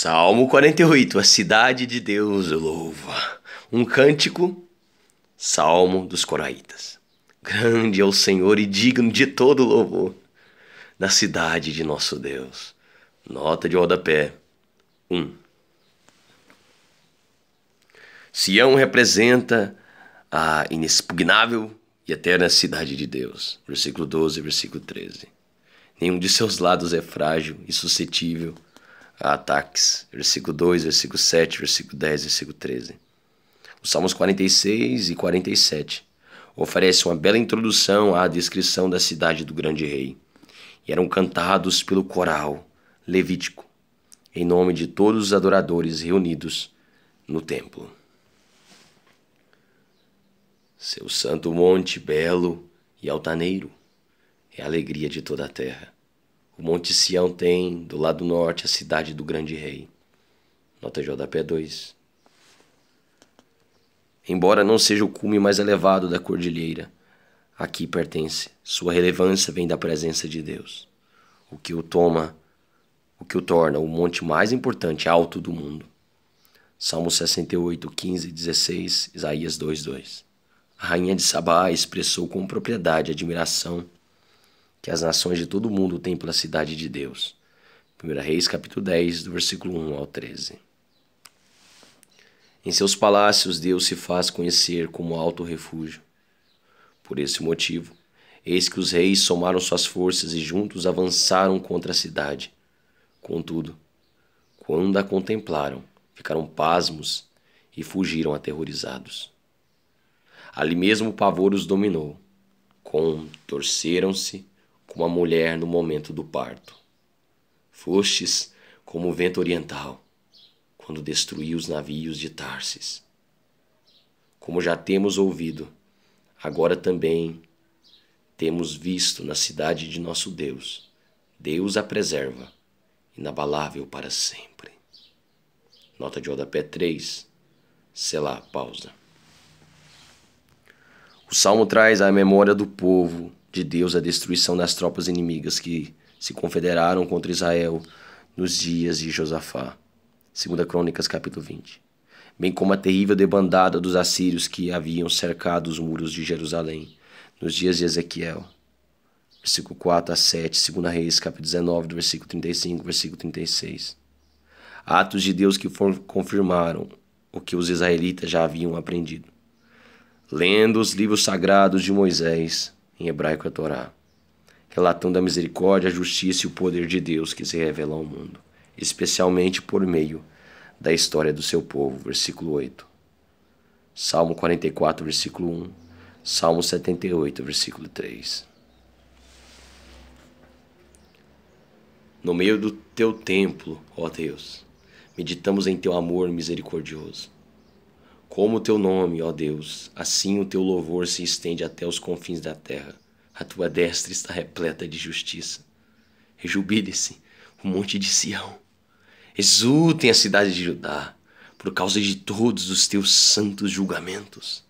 Salmo 48, a cidade de Deus louva. Um cântico, Salmo dos Coraitas. Grande é o Senhor e digno de todo louvor na cidade de nosso Deus. Nota de rodapé 1. Um. Sião representa a inexpugnável e eterna cidade de Deus. Versículo 12, versículo 13. Nenhum de seus lados é frágil e suscetível a ataques. Versículo 2, versículo 7, versículo 10, versículo 13. Os Salmos 46 e 47 oferecem uma bela introdução à descrição da cidade do grande rei e eram cantados pelo coral levítico, em nome de todos os adoradores reunidos no templo. Seu santo monte belo e altaneiro é a alegria de toda a terra. O Monte Sião tem, do lado norte, a cidade do Grande Rei. Nota JP 2. É Embora não seja o cume mais elevado da cordilheira, aqui pertence. Sua relevância vem da presença de Deus, o que o toma, o que o torna o monte mais importante alto do mundo. Salmo 68, 15 e 16, Isaías 2, 2. A rainha de Sabá expressou com propriedade admiração que as nações de todo o mundo têm pela cidade de Deus. 1 Reis capítulo 10, do versículo 1 ao 13. Em seus palácios Deus se faz conhecer como alto refúgio. Por esse motivo, eis que os reis somaram suas forças e juntos avançaram contra a cidade. Contudo, quando a contemplaram, ficaram pasmos e fugiram aterrorizados. Ali mesmo o pavor os dominou. Contorceram-se como a mulher no momento do parto. Fostes como o vento oriental, quando destruiu os navios de Tarsis. Como já temos ouvido, agora também temos visto na cidade de nosso Deus. Deus a preserva, inabalável para sempre. Nota de rodapé 3, selá, pausa. O salmo traz à memória do povo de Deus a destruição das tropas inimigas que se confederaram contra Israel nos dias de Josafá. 2 Crônicas, capítulo 20. Bem como a terrível debandada dos assírios que haviam cercado os muros de Jerusalém nos dias de Ezequiel. Versículo 4 a 7, 2 Reis, capítulo 19, versículo 35, versículo 36. Atos de Deus que confirmaram o que os israelitas já haviam aprendido. Lendo os livros sagrados de Moisés, em hebraico é Torá, relatando a misericórdia, a justiça e o poder de Deus que se revela ao mundo, especialmente por meio da história do seu povo. Versículo 8. Salmo 44, versículo 1. Salmo 78, versículo 3. No meio do teu templo, ó Deus, meditamos em teu amor misericordioso. Como o teu nome, ó Deus, assim o teu louvor se estende até os confins da terra. A tua destra está repleta de justiça. Rejubile-se o monte de Sião. Exultem a cidade de Judá, por causa de todos os teus santos julgamentos.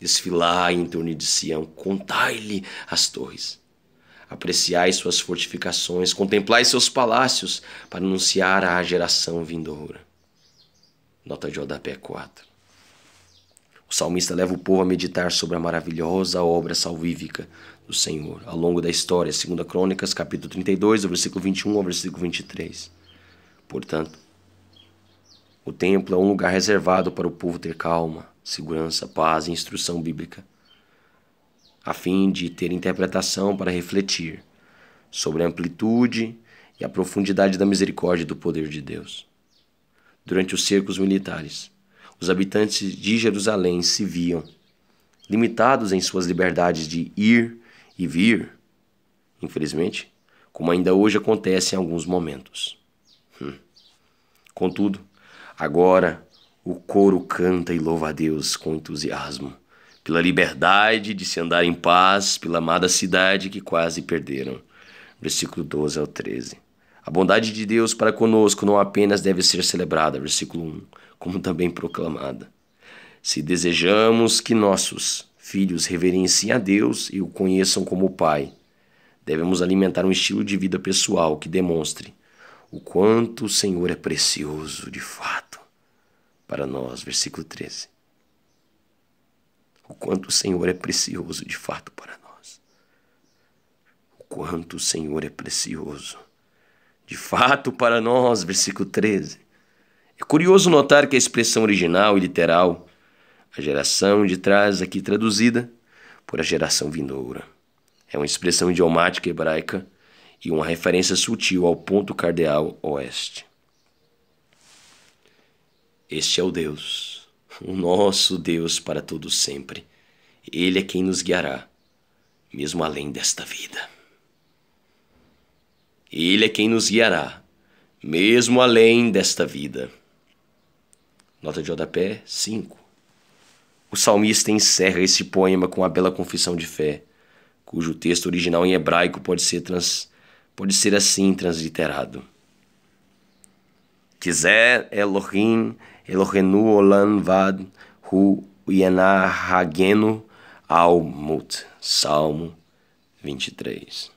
Desfilai em torno de Sião, contai-lhe as torres. Apreciai suas fortificações, contemplai seus palácios, para anunciar à geração vindoura. Nota de Odapé 4. O salmista leva o povo a meditar sobre a maravilhosa obra salvífica do Senhor ao longo da história, segundo Crônicas, capítulo 32, do versículo 21 ao versículo 23. Portanto, o templo é um lugar reservado para o povo ter calma, segurança, paz e instrução bíblica, a fim de ter interpretação para refletir sobre a amplitude e a profundidade da misericórdia e do poder de Deus. Durante os cercos militares, os habitantes de Jerusalém se viam limitados em suas liberdades de ir e vir, infelizmente, como ainda hoje acontece em alguns momentos. Hum. Contudo, agora o coro canta e louva a Deus com entusiasmo pela liberdade de se andar em paz pela amada cidade que quase perderam. Versículo 12 ao 13. A bondade de Deus para conosco não apenas deve ser celebrada, versículo 1, como também proclamada. Se desejamos que nossos filhos reverenciem a Deus e o conheçam como Pai, devemos alimentar um estilo de vida pessoal que demonstre o quanto o Senhor é precioso de fato para nós. Versículo 13. O quanto o Senhor é precioso de fato para nós. O quanto o Senhor é precioso de fato para nós. Versículo 13. É curioso notar que a expressão original e literal, a geração de trás aqui traduzida por a geração vindoura, é uma expressão idiomática hebraica e uma referência sutil ao ponto cardeal oeste. Este é o Deus, o nosso Deus para todo sempre. Ele é quem nos guiará, mesmo além desta vida. Ele é quem nos guiará, mesmo além desta vida. Nota de rodapé 5. O salmista encerra esse poema com a bela confissão de fé, cujo texto original em hebraico pode ser, trans, pode ser assim transliterado. Kizer Elohim, Elohenu Olan Vad, Hu Yenahagenu Almut. Salmo 23.